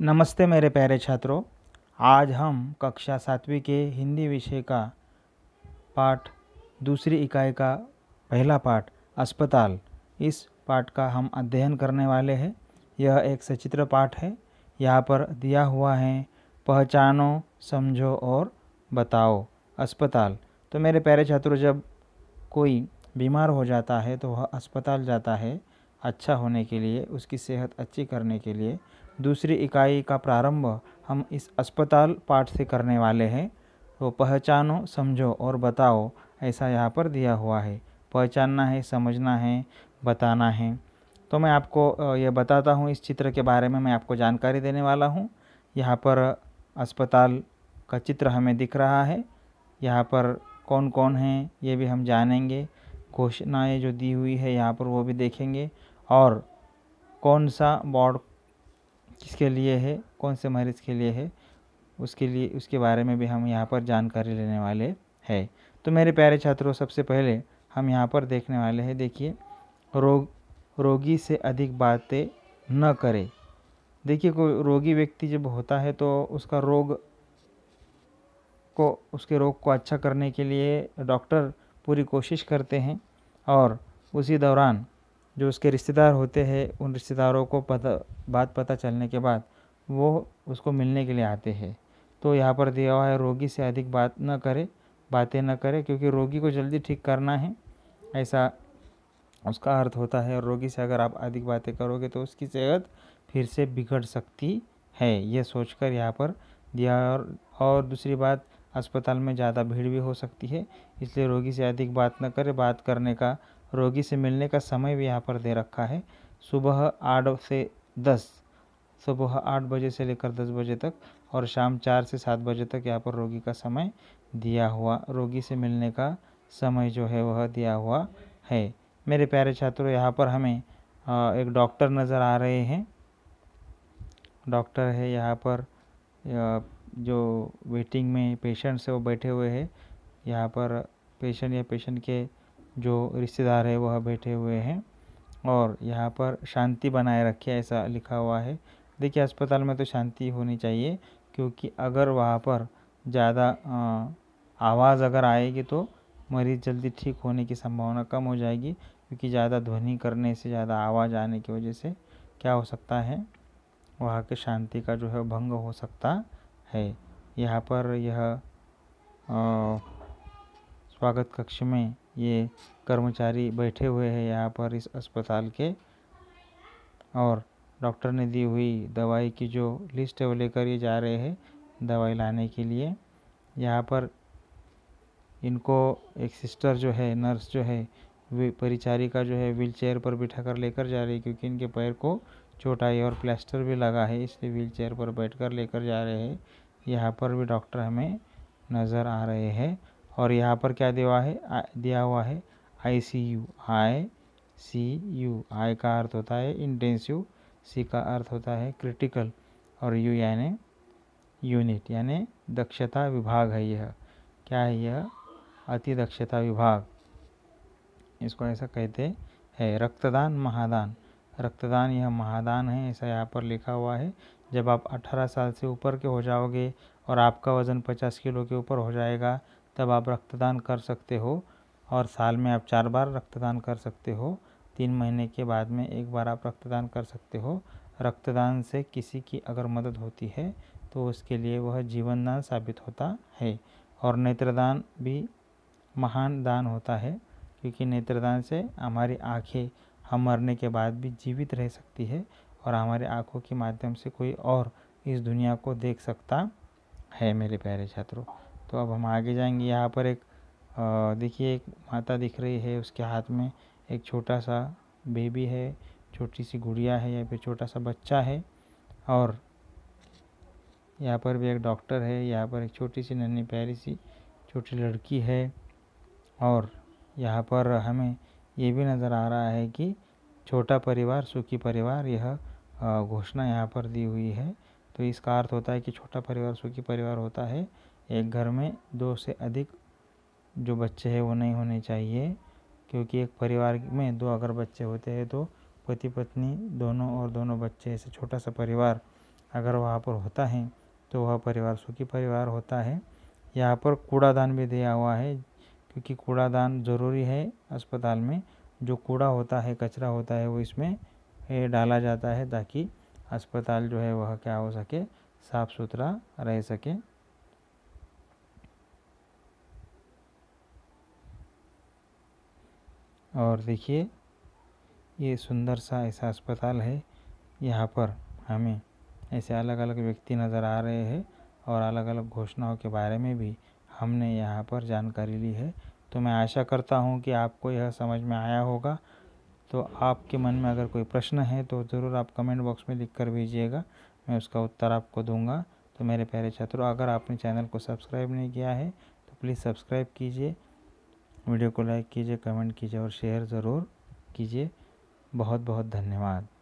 नमस्ते मेरे प्यारे छात्रों आज हम कक्षा सातवीं के हिंदी विषय का पाठ दूसरी इकाई का पहला पाठ अस्पताल इस पाठ का हम अध्ययन करने वाले हैं यह एक सचित्र पाठ है यहाँ पर दिया हुआ है पहचानो समझो और बताओ अस्पताल तो मेरे प्यारे छात्रों जब कोई बीमार हो जाता है तो वह अस्पताल जाता है अच्छा होने के लिए उसकी सेहत अच्छी करने के लिए दूसरी इकाई का प्रारंभ हम इस अस्पताल पाठ से करने वाले हैं तो पहचानो समझो और बताओ ऐसा यहाँ पर दिया हुआ है पहचानना है समझना है बताना है तो मैं आपको ये बताता हूँ इस चित्र के बारे में मैं आपको जानकारी देने वाला हूँ यहाँ पर अस्पताल का चित्र हमें दिख रहा है यहाँ पर कौन कौन है ये भी हम जानेंगे घोषणाएँ जो दी हुई है यहाँ पर वो भी देखेंगे और कौन सा वार्ड किसके लिए है कौन से मरीज़ के लिए है उसके लिए उसके बारे में भी हम यहाँ पर जानकारी लेने वाले है तो मेरे प्यारे छात्रों सबसे पहले हम यहाँ पर देखने वाले हैं देखिए रोग रोगी से अधिक बातें न करें देखिए कोई रोगी व्यक्ति जब होता है तो उसका रोग को उसके रोग को अच्छा करने के लिए डॉक्टर पूरी कोशिश करते हैं और उसी दौरान जो उसके रिश्तेदार होते हैं उन रिश्तेदारों को पता बात पता चलने के बाद वो उसको मिलने के लिए आते हैं तो यहाँ पर दिया हुआ है रोगी से अधिक बात न करे बातें न करे क्योंकि रोगी को जल्दी ठीक करना है ऐसा उसका अर्थ होता है और रोगी से अगर आप अधिक बातें करोगे तो उसकी सेहत फिर से बिगड़ सकती है ये सोचकर यहाँ पर दिया और और दूसरी बात अस्पताल में ज़्यादा भीड़ भी हो सकती है इसलिए रोगी से अधिक बात न करें बात करने का रोगी से मिलने का समय भी यहाँ पर दे रखा है सुबह आठ से दस सुबह आठ बजे से लेकर दस बजे तक और शाम चार से सात बजे तक यहाँ पर रोगी का समय दिया हुआ रोगी से मिलने का समय जो है वह दिया हुआ है मेरे प्यारे छात्रों यहाँ पर हमें एक डॉक्टर नज़र आ रहे हैं डॉक्टर है यहाँ पर जो वेटिंग में पेशेंट्स है वो बैठे हुए हैं यहाँ पर पेशेंट या पेशेंट के जो रिश्तेदार है वह बैठे हुए हैं और यहाँ पर शांति बनाए रखे ऐसा लिखा हुआ है देखिए अस्पताल में तो शांति होनी चाहिए क्योंकि अगर वहाँ पर ज़्यादा आवाज़ अगर आएगी तो मरीज़ जल्दी ठीक होने की संभावना कम हो जाएगी क्योंकि ज़्यादा ध्वनि करने से ज़्यादा आवाज़ आने की वजह से क्या हो सकता है वहाँ के शांति का जो है भंग हो सकता है यहाँ पर यह स्वागत कक्ष में ये कर्मचारी बैठे हुए हैं यहाँ पर इस अस्पताल के और डॉक्टर ने दी हुई दवाई की जो लिस्ट है वो लेकर ये जा रहे हैं दवाई लाने के लिए यहाँ पर इनको एक सिस्टर जो है नर्स जो है वे परिचारिका जो है व्हील चेयर पर बिठा कर लेकर जा रही है क्योंकि इनके पैर को चोट आई और प्लास्टर भी लगा है इसलिए व्हील चेयर पर बैठ कर लेकर जा रहे हैं यहाँ पर भी डॉक्टर हमें नज़र आ रहे हैं और यहाँ पर क्या दिया है दिया हुआ है आई सी यू आई सी यू आई का अर्थ होता है इंटेंसिव सी का अर्थ होता है क्रिटिकल और यू यानी यूनिट यानी दक्षता विभाग है यह क्या है यह अति दक्षता विभाग इसको ऐसा कहते हैं रक्तदान महादान रक्तदान यह महादान है ऐसा यहाँ पर लिखा हुआ है जब आप 18 साल से ऊपर के हो जाओगे और आपका वज़न 50 किलो के ऊपर हो जाएगा तब आप रक्तदान कर सकते हो और साल में आप चार बार रक्तदान कर सकते हो तीन महीने के बाद में एक बार आप रक्तदान कर सकते हो रक्तदान से किसी की अगर मदद होती है तो उसके लिए वह जीवनदान साबित होता है और नेत्रदान भी महान दान होता है क्योंकि नेत्रदान से हमारी आँखें हम मरने के बाद भी जीवित रह सकती है और हमारे आँखों के माध्यम से कोई और इस दुनिया को देख सकता है मेरे प्यारे छात्रों तो अब हम आगे जाएंगे यहाँ पर एक देखिए एक माता दिख रही है उसके हाथ में एक छोटा सा बेबी है छोटी सी गुड़िया है या फिर छोटा सा बच्चा है और यहाँ पर भी एक डॉक्टर है यहाँ पर एक छोटी सी नन्ही प्यारी सी छोटी लड़की है और यहाँ पर हमें ये भी नज़र आ रहा है कि छोटा परिवार सुखी परिवार यह घोषणा यहाँ पर दी हुई है तो इसका अर्थ होता है कि छोटा परिवार सुखी परिवार होता है एक घर में दो से अधिक जो बच्चे हैं वो नहीं होने चाहिए क्योंकि एक परिवार में दो अगर बच्चे होते हैं तो पति पत्नी दोनों और दोनों बच्चे ऐसे छोटा सा परिवार अगर वहाँ पर होता है तो वह परिवार सुखी परिवार होता है यहाँ पर कूड़ादान भी दिया हुआ है क्योंकि कूड़ादान ज़रूरी है अस्पताल में जो कूड़ा होता है कचरा होता है वो इसमें डाला जाता है ताकि अस्पताल जो है वह क्या हो सके साफ़ सुथरा रह सके और देखिए ये सुंदर सा ऐसा अस्पताल है यहाँ पर हमें ऐसे अलग अलग व्यक्ति नज़र आ रहे हैं और अलग अलग घोषणाओं के बारे में भी हमने यहाँ पर जानकारी ली है तो मैं आशा करता हूँ कि आपको यह समझ में आया होगा तो आपके मन में अगर कोई प्रश्न है तो ज़रूर आप कमेंट बॉक्स में लिख कर भेजिएगा मैं उसका उत्तर आपको दूंगा तो मेरे प्यारे छात्रों अगर आपने चैनल को सब्सक्राइब नहीं किया है तो प्लीज़ सब्सक्राइब कीजिए वीडियो को लाइक कीजिए कमेंट कीजिए और शेयर ज़रूर कीजिए बहुत बहुत धन्यवाद